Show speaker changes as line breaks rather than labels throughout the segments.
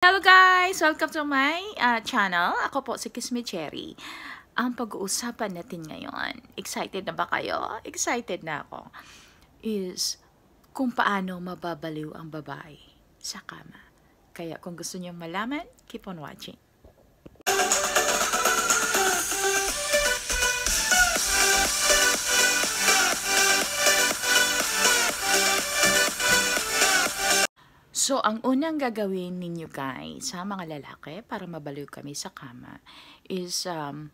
Hello guys! Welcome to my uh, channel. Ako po si Kisme Cherry. Ang pag-uusapan natin ngayon, excited na ba kayo? Excited na ako. Is kung paano mababaliw ang babae sa kama. Kaya kung gusto niyo malaman, keep on watching. So, ang unang gagawin ninyo guys sa mga lalaki para mabaliw kami sa kama is um,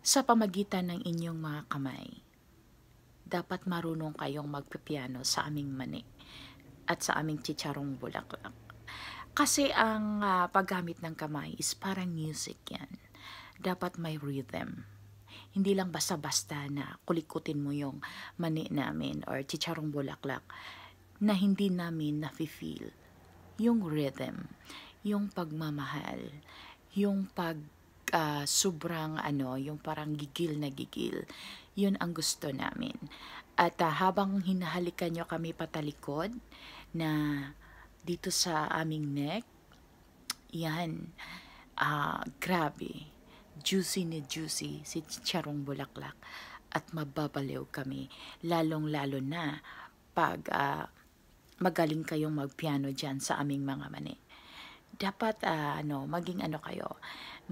sa pamagitan ng inyong mga kamay. Dapat marunong kayong magpipiano sa aming mani at sa aming chicharong bulaklak. Kasi ang uh, paggamit ng kamay is parang music yan. Dapat may rhythm hindi lang basta-basta na kulikutin mo yung mani namin or chicharong bulaklak na hindi namin nafe-feel yung rhythm, yung pagmamahal, yung pag uh, sobrang ano, yung parang gigil na gigil. Yun ang gusto namin. At uh, habang hinahalikan nyo kami patalikod na dito sa aming neck, yan, uh, grabe, juicy na juicy si Charong Bulaklak at mababaliw kami, lalong-lalo na pag uh, magaling kayong magpiano diyan sa aming mga mani. Dapat uh, ano, maging ano kayo,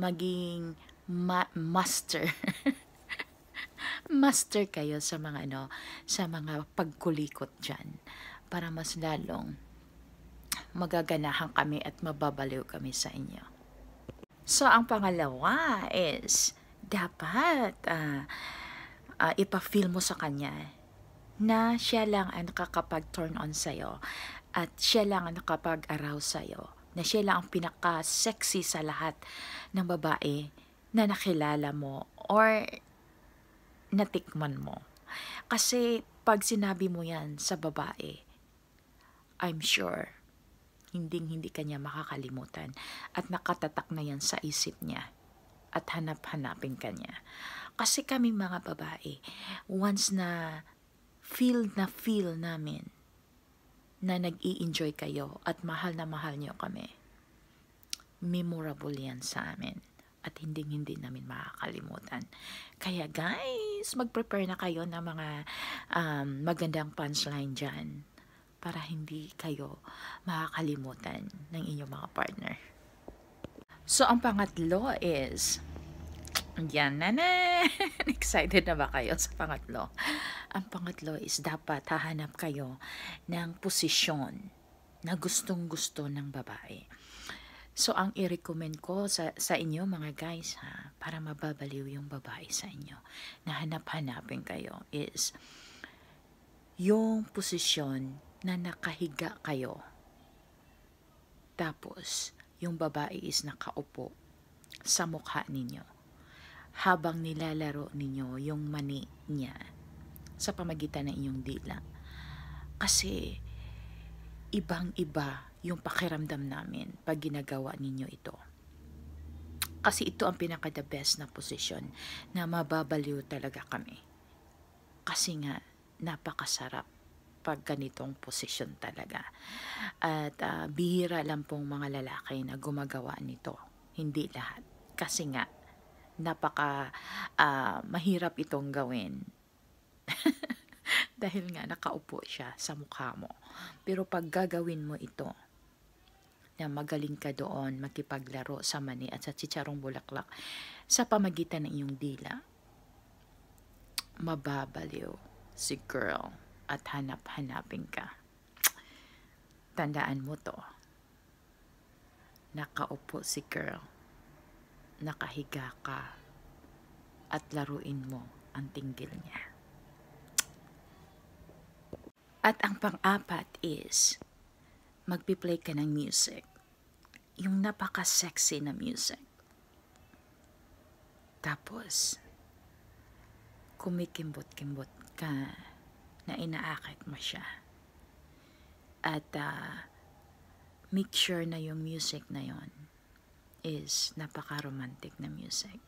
maging ma master. master kayo sa mga ano, sa mga pagkulikot diyan para mas lalong magaganahan kami at mababaliw kami sa inyo. So, ang pangalawa is, dapat uh, uh, ipa-feel mo sa kanya na siya lang ang nakakapag-turn on sa'yo at siya lang ang nakapag-arouse sa'yo, na siya lang ang pinaka-sexy sa lahat ng babae na nakilala mo or natikman mo. Kasi pag sinabi mo yan sa babae, I'm sure, hindi hindi kanya makakalimutan at nakatatak na yan sa isip niya at hanap-hanapin kanya. Kasi kami mga babae, once na feel na feel namin na nag enjoy kayo at mahal na mahal niyo kami. Memorable yan sa amin at hindi-hindi namin makakalimutan. Kaya guys, mag-prepare na kayo ng mga um, magandang punchline dyan para hindi kayo makakalimutan ng inyong mga partner. So, ang pangatlo is, yan na na! Excited na ba kayo sa pangatlo? Ang pangatlo is dapat hahanap kayo ng posisyon na gustong-gusto ng babae. So, ang i-recommend ko sa, sa inyo mga guys, ha, para mababaliw yung babae sa inyo, na hanap-hanapin kayo, is yung posisyon na nakahiga kayo. Tapos, yung babae is nakaupo sa mukha ninyo habang nilalaro ninyo yung mani niya sa pamagitan ng inyong dila. Kasi ibang-iba yung pakiramdam namin pag ginagawa ninyo ito. Kasi ito ang pinaka the best na position na mababaliw talaga kami. Kasi nga, napakasarap pag ganitong position talaga. At uh, bihira lang pong mga lalaki na gumagawa nito. Hindi lahat. Kasi nga, napaka uh, mahirap itong gawin Dahil nga nakaupo siya sa mukha mo. Pero pag gagawin mo ito, na magaling ka doon makipaglaro sa mani at sa chicharong bulaklak sa pamagitan ng iyong dila, mababaliw si girl at hanap-hanapin ka. Tandaan mo to. Nakaupo si girl. Nakahiga ka. At laruin mo ang tinggil niya. At ang pang-apat is, magpi-play ka ng music. Yung napaka-sexy na music. Tapos, kumikimbot-kimbot ka na inaakit mo siya. At uh, make sure na yung music na yon is napaka-romantic na music.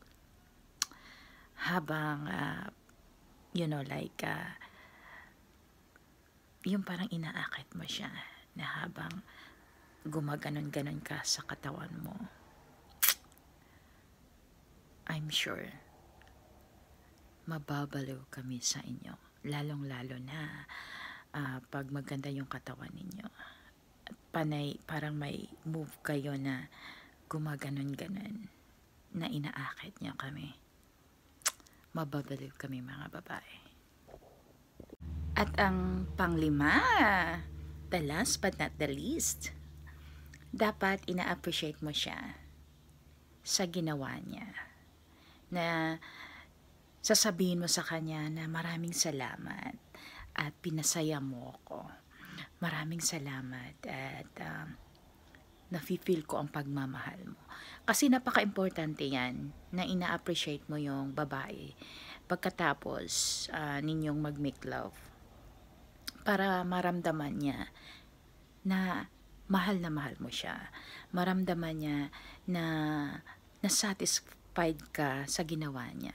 Habang, uh, you know, like, uh, yung parang inaakit mo siya na habang gumaganon-ganon ka sa katawan mo. I'm sure mababaliw kami sa inyo. Lalong-lalo na uh, pag maganda yung katawan ninyo. Panay, parang may move kayo na gumaganon-ganon na inaakit nyo kami. Mababaliw kami mga babae. At ang panglima, the last but not the least, dapat ina-appreciate mo siya sa ginawa niya. Na sasabihin mo sa kanya na maraming salamat at pinasaya mo ako. Maraming salamat at um, nafe-feel ko ang pagmamahal mo. Kasi napaka-importante yan na ina-appreciate mo yung babae pagkatapos uh, ninyong mag-make love para maramdaman niya na mahal na mahal mo siya. Maramdaman niya na nasatisfied ka sa ginawa niya.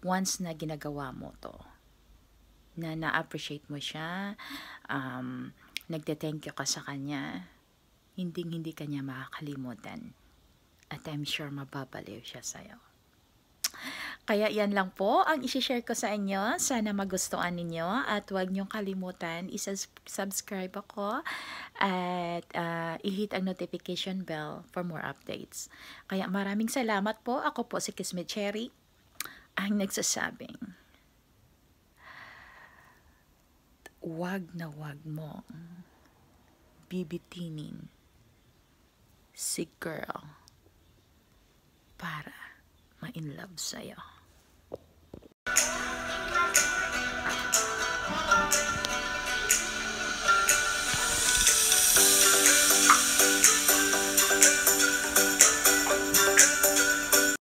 Once na ginagawa mo to, na na-appreciate mo siya, um, nagte-thank you ka sa kanya, hindi hindi kanya makakalimutan. At I'm sure mababaliw siya sa'yo. Kaya yan lang po ang isi-share ko sa inyo. Sana magustuhan ninyo at huwag niyong kalimutan isubscribe ako at uh, i-hit ang notification bell for more updates. Kaya maraming salamat po. Ako po si Kismet Cherry ang nagsasabing wag na wag mo bibitinin si girl para ma-in love sa'yo.